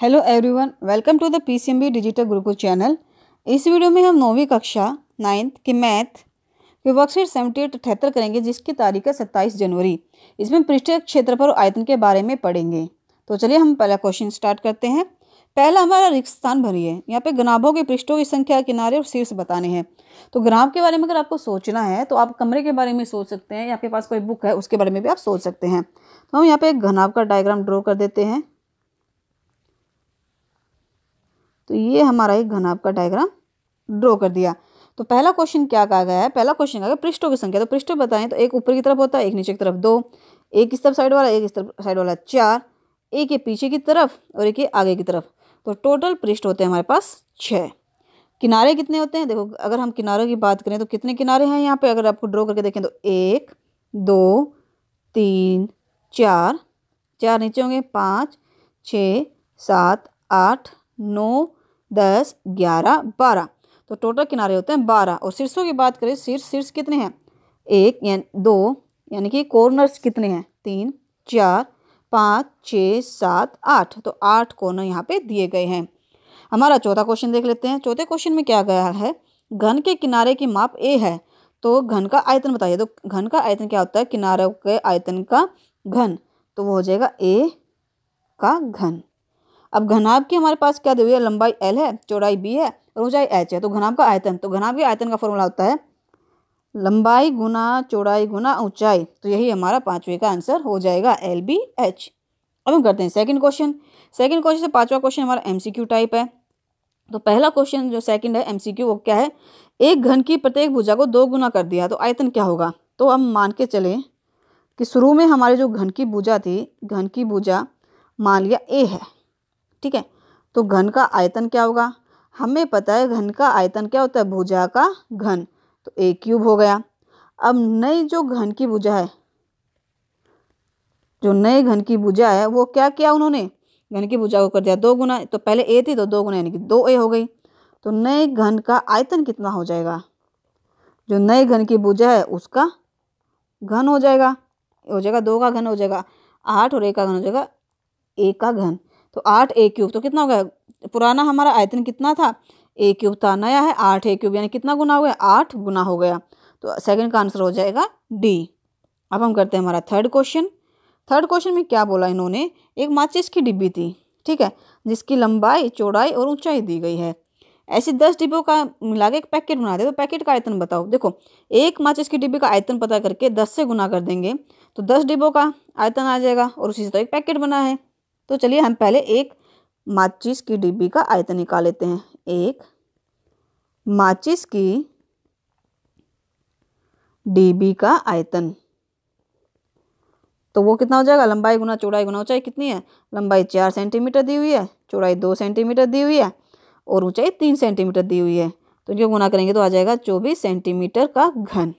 hello everyone welcome to the PCMB digital gurukul channel इस video में हम नौवीं कक्षा नाइन्थ के मैथ के वर्कशीट सेवेंटी एट अठहत्तर करेंगे जिसकी तारीख है सत्ताईस जनवरी इसमें पृष्ठ क्षेत्र पर आयतन के बारे में पढ़ेंगे तो चलिए हम पहला क्वेश्चन स्टार्ट करते हैं पहला हमारा रिक्त स्थान भरी है यहाँ पे ग्रामों के पृष्ठों की संख्या किनारे और शीर्ष बताने हैं तो ग्राम के बारे में अगर आपको सोचना है तो आप कमरे के बारे में सोच सकते हैं या आपके पास कोई बुक है उसके बारे में भी आप सोच सकते हैं तो हम यहाँ पे एक घनाव का डायग्राम ड्रॉ कर देते हैं तो ये हमारा एक घनाभ का डायग्राम ड्रॉ कर दिया तो पहला क्वेश्चन क्या कहा गया है पहला क्वेश्चन कहा गया पृष्ठों की संख्या तो पृष्ठ बताएं तो एक ऊपर की तरफ होता है एक नीचे की तरफ दो एक इस तरफ साइड वाला एक इस तरफ साइड वाला चार एक ये पीछे की तरफ और एक ये आगे की तरफ तो टोटल पृष्ठ होते हैं हमारे पास छः किनारे कितने होते हैं देखो अगर हम किनारों की बात करें तो कितने किनारे हैं यहाँ पर अगर आपको ड्रॉ करके देखें तो एक दो तीन चार चार नीचे होंगे पाँच छः सात आठ नौ दस ग्यारह बारह तो टोटल किनारे होते हैं बारह और शीर्षों की बात करें शीर्ष शीर्ष कितने हैं एक या दो यानी कि कॉर्नर्स कितने हैं तीन चार पाँच छः सात आठ तो आठ कॉर्नर यहाँ पे दिए गए हैं हमारा चौथा क्वेश्चन देख लेते हैं चौथे क्वेश्चन में क्या गया है घन के किनारे की माप ए है तो घन का आयतन बताइए तो घन का आयतन क्या होता है किनारों के आयतन का घन तो वो हो जाएगा ए का घन अब घनाब की हमारे पास क्या दी हुई है लंबाई एल है चौड़ाई बी है और ऊंचाई एच है तो घनाब का आयतन तो घनाब के आयतन का फॉर्मूला होता है लंबाई गुना चौड़ाई गुना ऊंचाई तो यही हमारा पाँचवें का आंसर हो जाएगा एल बी एच अब हम करते हैं सेकंड क्वेश्चन सेकंड क्वेश्चन से पांचवा क्वेश्चन हमारा एमसीक्यू टाइप है तो पहला क्वेश्चन जो सेकंड है एमसीक्यू वो क्या है एक घन की प्रत्येक भुजा को दो गुना कर दिया तो आयतन क्या होगा तो हम मान के चलें कि शुरू में हमारे जो घन की भुजा थी घन की भुजा मान लिया ए है ठीक है तो घन का आयतन क्या होगा हमें पता है घन का आयतन क्या होता है भुजा का घन तो ए क्यूब हो गया अब नई जो घन की भुजा है जो नए घन की भुजा है वो क्या किया उन्होंने घन की भुजा को कर दिया दो गुना तो पहले ए थी तो दो गुना यानी कि दो ए हो गई तो नए घन का आयतन कितना हो जाएगा जो नए घन की भुजा है उसका घन हो जाएगा हो जाएगा दो का घन हो जाएगा आठ और एक का घन हो जाएगा एक का घन तो आठ ए क्यूब तो कितना हो गया पुराना हमारा आयतन कितना था ए क्यूब था नया है आठ ए क्यूब यानी कितना गुना हो गया आठ गुना हो गया तो सेकंड का आंसर हो जाएगा डी अब हम करते हैं हमारा थर्ड क्वेश्चन थर्ड क्वेश्चन में क्या बोला इन्होंने एक माचिस की डिब्बी थी ठीक है जिसकी लंबाई चौड़ाई और ऊंचाई दी गई है ऐसे दस डिब्बों का मिला के एक पैकेट बना दे तो पैकेट का आयतन बताओ देखो एक माचिस की डिब्बी का आयतन पता करके दस से गुना कर देंगे तो दस डिब्बों का आयतन आ जाएगा और उसी से तो एक पैकेट बना है तो चलिए हम पहले एक माचिस की डिब्बी का आयतन निकाल लेते हैं एक माचिस की डीबी का आयतन तो वो कितना हो जाएगा लंबाई गुना चौड़ाई गुना ऊंचाई कितनी है लंबाई चार सेंटीमीटर दी हुई है चौड़ाई दो सेंटीमीटर दी हुई है और ऊंचाई तीन सेंटीमीटर दी हुई है तो इनको गुना करेंगे तो आ जाएगा चौबीस सेंटीमीटर का घन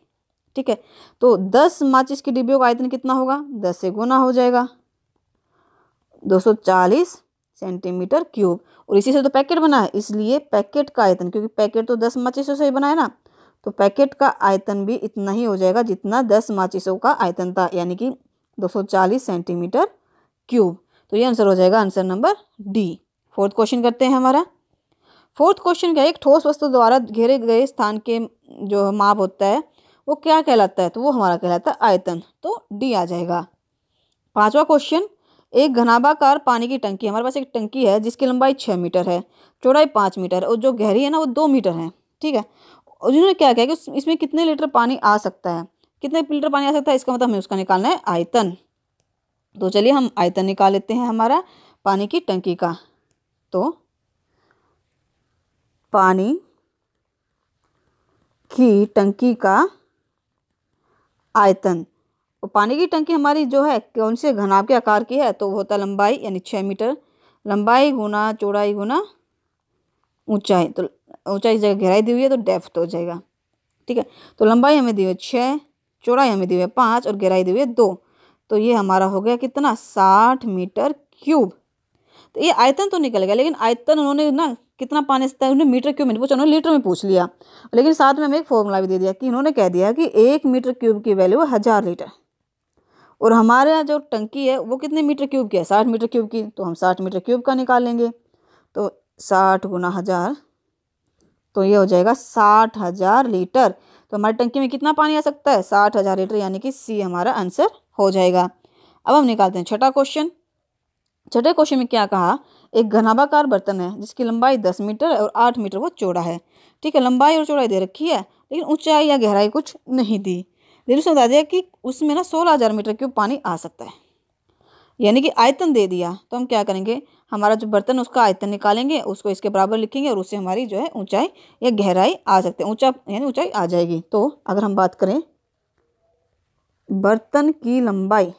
ठीक है तो दस माचिस की डिब्बियों का आयतन कितना होगा दस से गुना हो जाएगा 240 सेंटीमीटर क्यूब और इसी से तो पैकेट बना है इसलिए पैकेट का आयतन क्योंकि पैकेट तो दस माचिसों से ही बना है ना तो पैकेट का आयतन भी इतना ही हो जाएगा जितना दस माचिसों का आयतन था यानी कि 240 सेंटीमीटर क्यूब तो ये आंसर हो जाएगा answer number D fourth question करते हैं हमारा फोर्थ क्वेश्चन क्या है एक ठोस वस्तु द्वारा घेरे गए स्थान के जो माप होता है वो क्या कहलाता है तो वो हमारा कहलाता है आयतन तो डी आ जाएगा पांचवा क्वेश्चन एक घनाभाकार पानी की टंकी हमारे पास एक टंकी है जिसकी लंबाई छः मीटर है चौड़ाई पाँच मीटर और जो गहरी है ना वो दो मीटर है ठीक है और जिन्होंने क्या किया कि इसमें कितने लीटर पानी आ सकता है कितने लीटर पानी आ सकता है इसका मतलब हमें उसका निकालना है आयतन तो चलिए हम आयतन निकाल लेते हैं हमारा पानी की टंकी का तो पानी की टंकी का आयतन और पानी की टंकी हमारी जो है कौन से घनाब के आकार की है तो वो होता है लंबाई यानी छः मीटर लंबाई गुना चौड़ाई गुना ऊंचाई तो ऊंचाई जगह गहराई दी हुई है तो डेफ्थ हो जाएगा ठीक है तो लंबाई हमें दी हुई है छः चौड़ाई हमें दी हुई है पाँच और गहराई दी हुई है दो तो ये हमारा हो गया कितना साठ मीटर क्यूब तो ये आयतन तो निकल गया लेकिन आयतन उन्होंने ना कितना पानी सकता उन्होंने मीटर क्यूब में पूछा उन्होंने लीटर में पूछ लिया लेकिन साथ में हमें एक फॉर्मूला भी दे दिया कि उन्होंने कह दिया कि एक मीटर क्यूब की वैल्यू हज़ार लीटर और हमारे यहाँ जो टंकी है वो कितने मीटर क्यूब की है साठ मीटर क्यूब की तो हम साठ मीटर क्यूब का निकालेंगे तो साठ गुना हज़ार तो ये हो जाएगा साठ हज़ार लीटर तो हमारी टंकी में कितना पानी आ सकता है साठ हज़ार लीटर यानी कि सी हमारा आंसर हो जाएगा अब हम निकालते हैं छठा क्वेश्चन छठे क्वेश्चन में क्या कहा एक घनाभाकार बर्तन है जिसकी लंबाई दस मीटर और आठ मीटर वो चौड़ा है ठीक है लंबाई और चौड़ाई दे रखी है लेकिन ऊंचाई या गहराई कुछ नहीं दी लेकिन उसने बता दिया कि उसमें ना सोलह हज़ार मीटर क्यूब पानी आ सकता है यानी कि आयतन दे दिया तो हम क्या करेंगे हमारा जो बर्तन उसका आयतन निकालेंगे उसको इसके बराबर लिखेंगे और उससे हमारी जो है ऊंचाई या गहराई आ सकती है ऊंचा यानी ऊंचाई आ जाएगी तो अगर हम बात करें बर्तन की लंबाई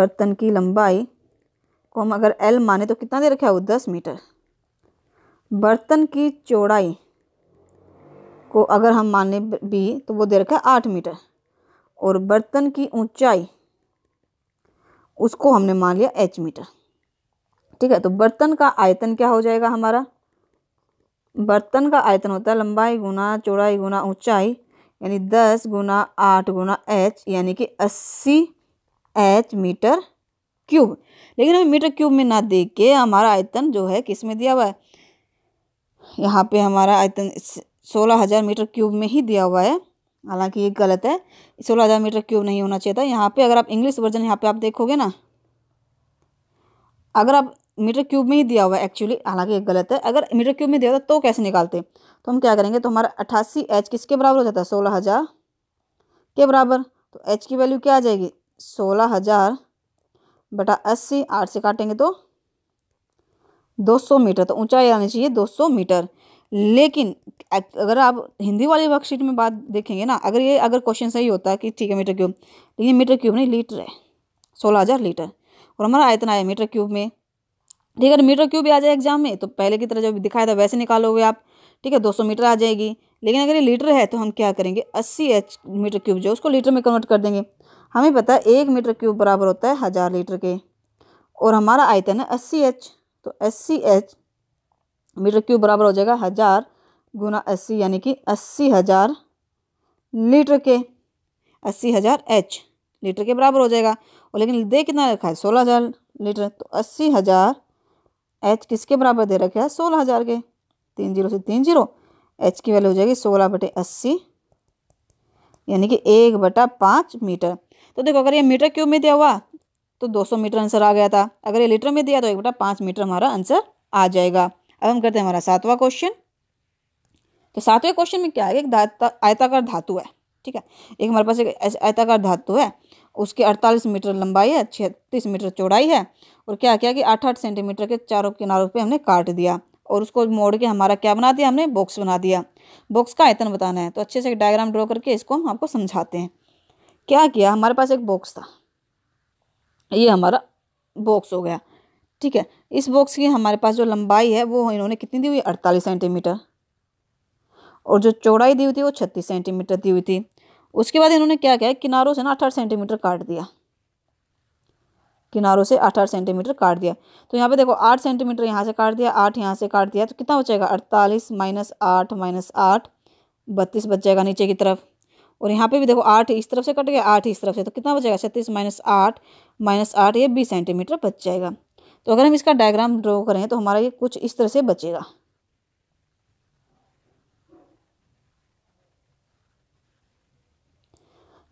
बर्तन की लंबाई को हम अगर एल माने तो कितना दे रखा है वो दस मीटर बर्तन की चौड़ाई को अगर हम माने भी तो वो दे रखा है आठ मीटर और बर्तन की ऊंचाई उसको हमने मान लिया एच मीटर ठीक है तो बर्तन का आयतन क्या हो जाएगा हमारा बर्तन का आयतन होता है लंबाई गुना चौड़ाई गुना ऊंचाई यानी दस गुना आठ गुना एच यानी कि अस्सी एच मीटर क्यूब लेकिन हमें मीटर क्यूब में ना दे के हमारा आयतन जो है किस में दिया हुआ है यहाँ पे हमारा आयतन सोलह हज़ार मीटर क्यूब में ही दिया हुआ है हालांकि ये गलत है सोलह हज़ार मीटर क्यूब नहीं होना चाहिए था यहाँ पे अगर आप इंग्लिश वर्जन यहाँ पे आप देखोगे ना अगर आप मीटर क्यूब में ही दिया हुआ है एक्चुअली हालांकि ये गलत है अगर मीटर क्यूब में दिया होता तो कैसे निकालते तो हम क्या करेंगे तो हमारा अट्ठासी एच किसके बराबर हो जाता है सोलह हज़ार के बराबर तो एच की वैल्यू क्या आ जाएगी सोलह हज़ार बटा अस्सी आठ से काटेंगे तो दो सौ मीटर तो ऊंचाई आनी चाहिए दो सौ मीटर लेकिन अगर आप हिंदी वाली वर्कशीट में बात देखेंगे ना अगर ये अगर क्वेश्चन सही होता है कि ठीक है मीटर क्यूब लेकिन मीटर क्यूब नहीं लीटर है सोलह हज़ार लीटर और हमारा आयतन आया मीटर क्यूब में ठीक है मीटर क्यूब भी आ जाए एग्जाम में तो पहले की तरह जो दिखाया था वैसे निकालोगे आप ठीक है सौ मीटर आ जाएगी लेकिन अगर ये लीटर है तो हम क्या करेंगे अस्सी एच मीटर क्यूब जो उसको लीटर में कन्वर्ट कर देंगे हमें पता है एक मीटर क्यूब बराबर होता है हज़ार लीटर के और हमारा आयतन है अस्सी एच तो अस्सी एच मीटर क्यूब बराबर हो जाएगा हज़ार गुना अस्सी यानी कि अस्सी हज़ार लीटर के अस्सी हज़ार एच लीटर के बराबर हो जाएगा और लेकिन दे कितना रखा है सोलह हज़ार लीटर तो अस्सी हज़ार एच किसके बराबर दे रखे है सोलह हज़ार के तीन जीरो से तीन जीरो एच की वैल्यू हो जाएगी सोलह बटे अस्सी यानी कि एक बटा पाँच मीटर तो देखो अगर ये मीटर क्यूब में दिया हुआ तो दो सौ मीटर आंसर आ गया था अगर ये लीटर में दिया तो एक बटा पाँच मीटर हमारा आंसर आ जाएगा अब हम करते हैं हमारा सातवां क्वेश्चन तो सातवें क्वेश्चन में क्या है एक आयताकार धातु है ठीक है एक हमारे पास एक आयताकार धातु है उसके अड़तालीस मीटर लंबाई है छत्तीस मीटर चौड़ाई है और क्या क्या कि आठ आठ सेंटीमीटर के चारों किनारों पे हमने काट दिया और उसको मोड़ के हमारा क्या बना दिया हमने बॉक्स बना दिया बॉक्स का आयतन बताना है तो अच्छे से एक डायग्राम ड्रॉ करके इसको हम आपको समझाते हैं क्या किया हमारे पास एक बॉक्स था ये हमारा बॉक्स हो गया ठीक है इस बॉक्स की हमारे पास जो लंबाई है वो इन्होंने कितनी दी हुई अड़तालीस सेंटीमीटर और जो चौड़ाई दी हुई थी वो छत्तीस सेंटीमीटर दी हुई थी उसके बाद इन्होंने क्या किया किनारों से ना अठारह सेंटीमीटर काट दिया किनारों से आठ आठ सेंटीमीटर काट दिया तो यहाँ पे देखो आठ सेंटीमीटर यहाँ से काट दिया आठ यहाँ से काट दिया तो कितना बचेगा अड़तालीस माइनस आठ माइनस आठ बत्तीस बच जाएगा नीचे की तरफ और यहाँ पे भी देखो आठ इस तरफ से कट गया आठ इस तरफ से तो कितना बचेगा छत्तीस माइनस आठ माइनस आठ ये बीस सेंटीमीटर बच जाएगा तो अगर हम इसका डायग्राम ड्रॉ करें तो हमारा ये कुछ इस तरह से बचेगा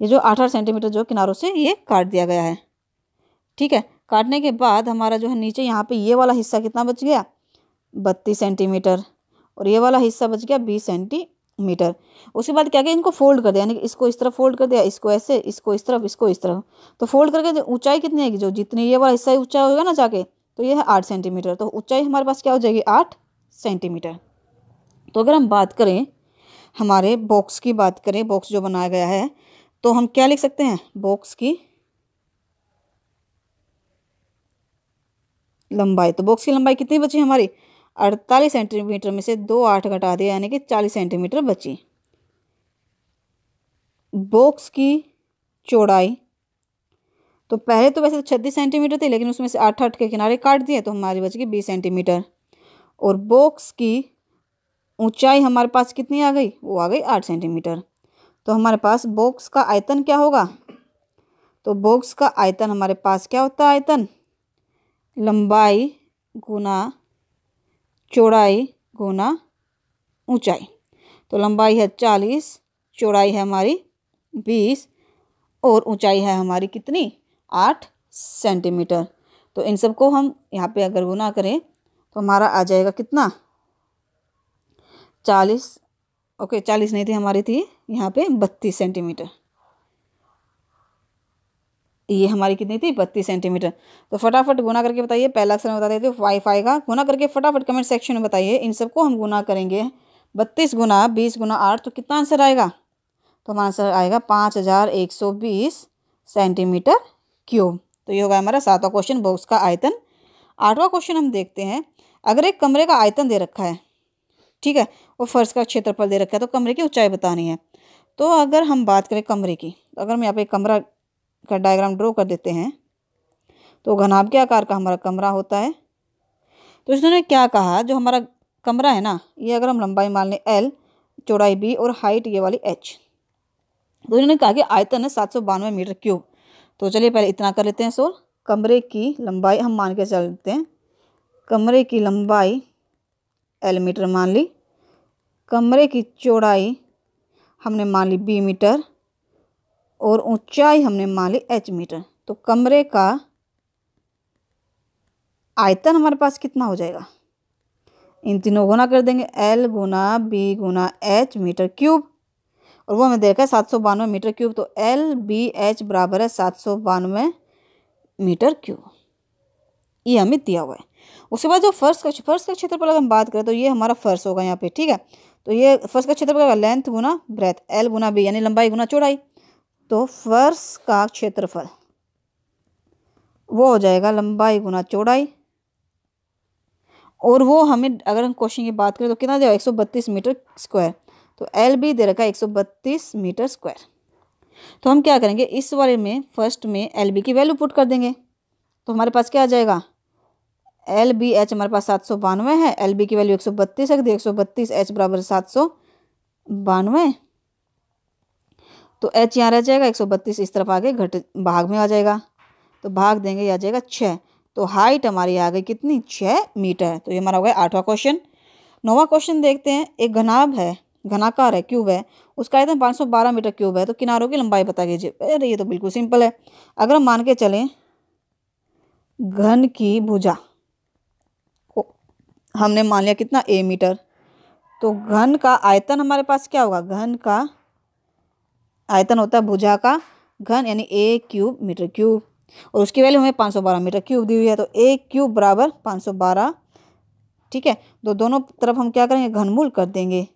ये जो आठ आठ सेंटीमीटर जो किनारों से ये काट दिया गया है ठीक है काटने के बाद हमारा जो है नीचे यहाँ पे ये वाला हिस्सा कितना बच गया बत्तीस सेंटीमीटर और ये वाला हिस्सा बच गया बीस सेंटीमीटर उसके बाद क्या किया इनको फोल्ड कर दिया यानी कि इसको इस तरफ फोल्ड कर दिया इसको ऐसे इसको इस तरफ इसको इस तरफ तो फोल्ड करके ऊंचाई कितनी आएगी जो जितनी ये वाला हिस्सा ऊंचा होगा ना जाके तो यह है आठ सेंटीमीटर तो ऊंचाई हमारे पास क्या हो जाएगी आठ सेंटीमीटर तो अगर हम बात करें हमारे बॉक्स की बात करें बॉक्स जो बनाया गया है तो हम क्या लिख सकते हैं बॉक्स की लंबाई तो बॉक्स की लंबाई कितनी बची हमारी अड़तालीस सेंटीमीटर में से दो आठ घटा दिया यानी कि चालीस सेंटीमीटर बची बॉक्स की चौड़ाई तो पहले तो वैसे तो छत्तीस सेंटीमीटर थी लेकिन उसमें से आठ आठ के किनारे काट दिए तो हमारी बच गई बीस सेंटीमीटर और बॉक्स की ऊंचाई हमारे पास कितनी आ गई वो आ गई आठ सेंटीमीटर तो हमारे पास बॉक्स का आयतन क्या होगा तो बॉक्स का आयतन हमारे पास क्या होता है आयतन लंबाई गुना चौड़ाई गुना ऊंचाई तो लंबाई है चालीस चौड़ाई है हमारी बीस और ऊंचाई है हमारी कितनी आठ सेंटीमीटर तो इन सबको हम यहाँ पे अगर गुना करें तो हमारा आ जाएगा कितना चालीस ओके चालीस नहीं थी हमारी थी यहाँ पे बत्तीस सेंटीमीटर ये हमारी कितनी थी बत्तीस सेंटीमीटर तो फटाफट गुना करके बताइए पहला अक्सर बता देते वाई फाई का गुना करके फटाफट कमेंट सेक्शन में बताइए इन सबको हम गुना करेंगे बत्तीस गुना बीस गुना आठ तो कितना आंसर आएगा तो हमारा आंसर आएगा पाँच हज़ार एक सौ बीस सेंटीमीटर क्यूब तो ये होगा हमारा सातवां क्वेश्चन बॉक्स का आयतन आठवां क्वेश्चन हम देखते हैं अगर एक कमरे का आयतन दे रखा है ठीक है और फर्श का क्षेत्रफल दे रखा है तो कमरे की ऊंचाई बतानी है तो अगर हम बात करें कमरे की तो अगर हम यहाँ पे कमरा का डायग्राम ड्रॉ कर देते हैं तो घनाभ के आकार का हमारा कमरा होता है तो इसने क्या कहा जो हमारा कमरा है ना ये अगर हम लंबाई मान लें एल चौड़ाई बी और हाइट ये वाली एच तो इन्होंने कहा कि आयतन है सात सौ बानवे मीटर क्यूब तो चलिए पहले इतना कर लेते हैं सोल कमरे की लंबाई हम मान के चलते हैं कमरे की लंबाई एल मीटर मान ली कमरे की चौड़ाई हमने मान ली बी मीटर और ऊंचाई हमने मान ली एच मीटर तो कमरे का आयतन हमारे पास कितना हो जाएगा इन तीनों गुना कर देंगे एल गुना बी गुना एच मीटर क्यूब और वो हमें दे रखा है सात सौ बानवे मीटर क्यूब तो एल बी एच बराबर है सात सौ बानवे मीटर क्यूब ये हमें दिया हुआ है उसके बाद जो फर्स्ट का फर्स्ट का क्षेत्रफल अगर हम बात करें तो ये हमारा फर्श होगा यहाँ पे ठीक है तो ये फर्स्ट का क्षेत्रफल होगा लेंथ गुना ब्रेथ एल गुना बी यानी लंबाई गुना चौड़ाई तो फर्श का क्षेत्रफल वो हो जाएगा लंबाई गुना चौड़ाई और वो हमें अगर हम क्वेश्चन की बात करें तो कितना जाएगा एक सौ बत्तीस मीटर स्क्वायर तो एल भी दे रखा है एक मीटर स्क्वायर तो हम क्या करेंगे इस वाले में फर्स्ट में एल बी की वैल्यू पुट कर देंगे तो हमारे पास क्या आ जाएगा एल बी एच हमारे पास सात सौ बानवे है एल बी की वैल्यू एक सौ बत्तीस रख दी एक सौ बत्तीस एच बराबर सात सौ बानवे तो एच यहाँ रह जाएगा एक सौ बत्तीस इस तरफ आगे घट भाग में आ जाएगा तो भाग देंगे आ जाएगा छः तो हाइट हमारी आ गई कितनी छः मीटर तो ये हमारा हो गया आठवां क्वेश्चन नौवा क्वेश्चन देखते हैं एक घनाब है घनाकार है क्यूब है उसका आयतन पाँच सौ बारह मीटर क्यूब है तो किनारों की लंबाई बता दीजिए अरे ये तो बिल्कुल सिंपल है अगर हम मान के चलें घन की भुजा को हमने मान लिया कितना ए मीटर तो घन का आयतन हमारे पास क्या होगा घन का आयतन होता है भुजा का घन यानी ए क्यूब मीटर क्यूब और उसकी वैल्यू हमें पाँच सौ बारह मीटर क्यूब दी हुई है तो ए क्यूब बराबर पाँच सौ बारह ठीक है तो दोनों तरफ हम क्या करेंगे घनमूल कर देंगे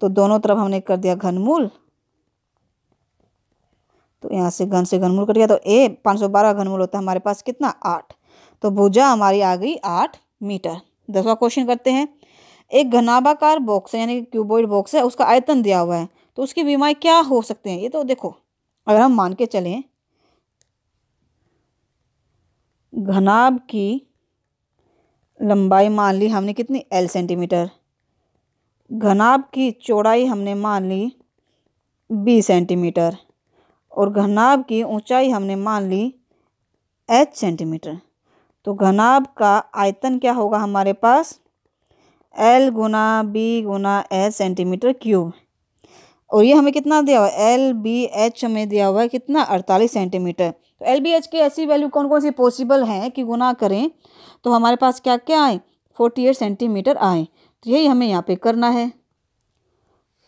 तो दोनों तरफ हमने कर दिया घनमूल तो यहाँ से घन से घनमूल कट गया तो ए पाँच सौ बारह घनमूल होता है हमारे पास कितना आठ तो भुजा हमारी आ गई आठ मीटर दसवा क्वेश्चन करते हैं एक घनाभाकार बॉक्स है यानी क्यूबोइड बॉक्स है उसका आयतन दिया हुआ है तो उसकी बीमारी क्या हो सकते हैं ये तो देखो अगर हम मान के चलें घनाभ की लंबाई मान ली हमने कितनी एल सेंटीमीटर घनाब की चौड़ाई हमने मान ली बीस सेंटीमीटर और घनाब की ऊंचाई हमने मान ली एच सेंटीमीटर तो घनाब का आयतन क्या होगा हमारे पास एल गुना बी गुना एच सेंटीमीटर क्यूब और ये हमें कितना दिया हुआ है एल बी एच हमें दिया हुआ है कितना अड़तालीस सेंटीमीटर तो एल बी एच की ऐसी वैल्यू कौन कौन सी पॉसिबल हैं कि गुना करें तो हमारे पास क्या क्या आए फोर्टी एट सेंटीमीटर आए तो यही हमें यहाँ पे करना है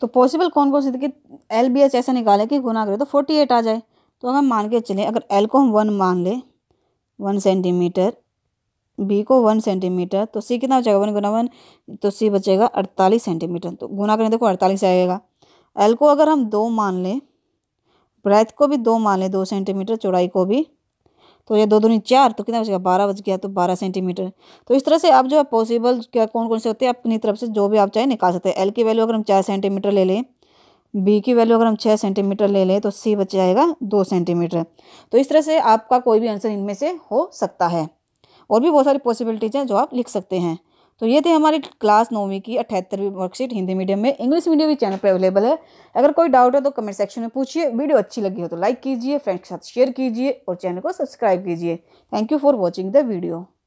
तो पॉसिबल कौन कौन से देखिए एल बी एच ऐसा निकाले कि गुना करें तो फोर्टी एट आ जाए तो अगर मान के चलें अगर एल को हम वन मान लें वन सेंटीमीटर बी को वन सेंटीमीटर तो सी कितना बचेगा वन गुना वन तो सी बचेगा अड़तालीस सेंटीमीटर तो गुना करें देखो अड़तालीस आएगा एल को अगर हम दो मान लें ब्रेथ को भी दो मान लें दो सेंटीमीटर चौड़ाई को भी तो या दो दूनी चार तो कितना बच गया बारह बज गया तो बारह सेंटीमीटर तो इस तरह से आप जो है पॉसिबल क्या कौन कौन से होते हैं अपनी तरफ से जो भी आप चाहे निकाल सकते हैं एल की वैल्यू अगर हम चार सेंटीमीटर ले लें बी की वैल्यू अगर हम छः सेंटीमीटर ले लें तो सी बच जाएगा दो सेंटीमीटर तो इस तरह से आपका कोई भी आंसर इनमें से हो सकता है और भी बहुत सारी पॉसिबिलिटीज़ हैं जो आप लिख सकते हैं तो ये थे हमारी क्लास नौवीं की अठहत्तरवीं वर्कशीट हिंदी मीडियम में इंग्लिश मीडियम भी चैनल पर अवेलेबल है अगर कोई डाउट है तो कमेंट सेक्शन में पूछिए वीडियो अच्छी लगी हो तो लाइक कीजिए फ्रेंड्स के साथ शेयर कीजिए और चैनल को सब्सक्राइब कीजिए thank you for watching the video